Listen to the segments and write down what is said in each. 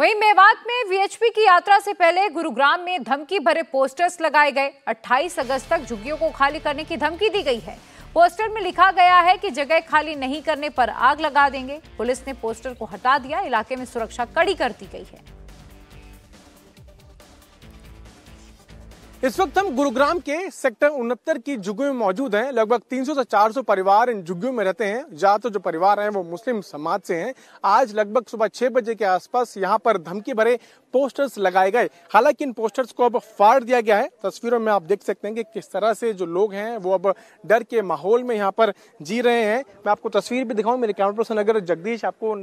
वहीं मेवात में वीएचपी की यात्रा से पहले गुरुग्राम में धमकी भरे पोस्टर्स लगाए गए 28 अगस्त तक झुग्गियों को खाली करने की धमकी दी गई है पोस्टर में लिखा गया है कि जगह खाली नहीं करने पर आग लगा देंगे पुलिस ने पोस्टर को हटा दिया इलाके में सुरक्षा कड़ी कर दी गई है इस वक्त हम गुरुग्राम के सेक्टर उनहत्तर की झुग्गियों में मौजूद हैं लगभग 300 से 400 परिवार इन झुग्गियों में रहते हैं ज़्यादातर तो जो परिवार हैं वो मुस्लिम समाज से हैं आज लगभग सुबह छह बजे के आसपास यहाँ पर धमकी भरे पोस्टर्स लगाए गए हालांकि इन पोस्टर्स को अब फाड़ दिया गया है तस्वीरों में आप देख सकते हैं कि किस तरह से जो लोग हैं वो अब डर के माहौल में यहाँ पर जी रहे हैं मैं आपको तस्वीर भी दिखाऊँ मेरे कैमरा पर्सन अगर जगदीश आपको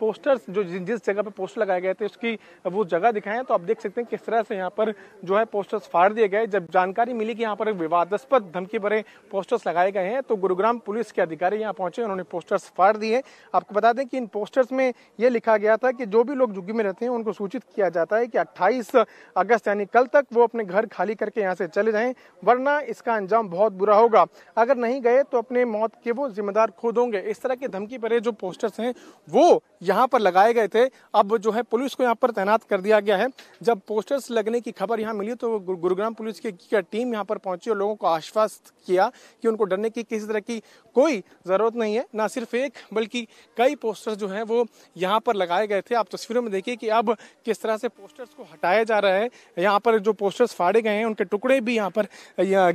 पोस्टर्स जो जिस जगह पर पोस्टर लगाए गए थे उसकी वो जगह दिखाएं तो आप देख सकते हैं किस तरह से यहाँ पर जो है पोस्टर्स फाड़ मार दिए गए जब जानकारी मिली कि यहाँ पर विवादास्पद धमकी भरे पोस्टर्स लगाए गए हैं तो गुरुग्राम पुलिस के अधिकारी यहाँ पहुंचे उन्होंने पोस्टर्स फाड़ दिए आपको बता दें कि इन पोस्टर्स में ये लिखा गया था कि जो भी लोग झुग्गी में रहते हैं उनको सूचित किया जाता है कि अट्ठाईस अगस्त यानी कल तक वो अपने घर खाली करके यहाँ से चले जाएं वरना इसका अंजाम बहुत बुरा होगा अगर नहीं गए तो अपने मौत के वो जिम्मेदार खुद होंगे इस तरह के धमकी भरे जो पोस्टर्स हैं वो यहाँ पर लगाए गए थे अब जो है पुलिस को यहाँ पर तैनात कर दिया गया है जब पोस्टर्स लगने की खबर यहाँ मिली तो गुरुग्राम पुलिस की क्या टीम यहाँ पर पहुंची और लोगों को आश्वस्त किया कि उनको डरने की किसी तरह की कोई ज़रूरत नहीं है ना सिर्फ एक बल्कि कई पोस्टर्स जो हैं वो यहाँ पर लगाए गए थे आप तस्वीरों में देखिए कि अब किस तरह से पोस्टर्स को हटाया जा रहा है यहाँ पर जो पोस्टर्स फाड़े गए हैं उनके टुकड़े भी यहाँ पर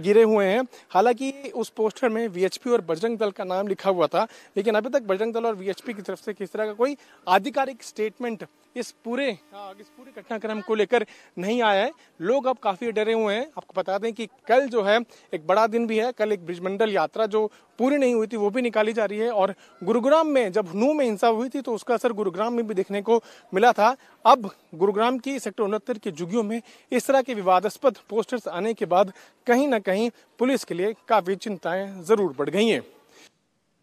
गिरे हुए हैं हालांकि उस पोस्टर में वी और बजरंग दल का नाम लिखा हुआ था लेकिन अभी तक बजरंग दल और वी की तरफ से किस तरह का कोई आधिकारिक स्टेटमेंट इस पूरे हाँ, इस पूरे घटनाक्रम को लेकर नहीं आया है लोग अब काफ़ी डरे हुए हैं आपको बता दें कि कल जो है एक बड़ा दिन भी है कल एक ब्रिजमंडल यात्रा जो पूरी नहीं हुई थी वो भी निकाली जा रही है और गुरुग्राम में जब नू में हिंसा हुई थी तो उसका असर गुरुग्राम में भी देखने को मिला था अब गुरुग्राम की सेक्टर उनहत्तर के जुगियों में इस तरह के विवादास्पद पोस्टर्स आने के बाद कहीं ना कहीं पुलिस के लिए काफ़ी चिंताएं ज़रूर बढ़ गई हैं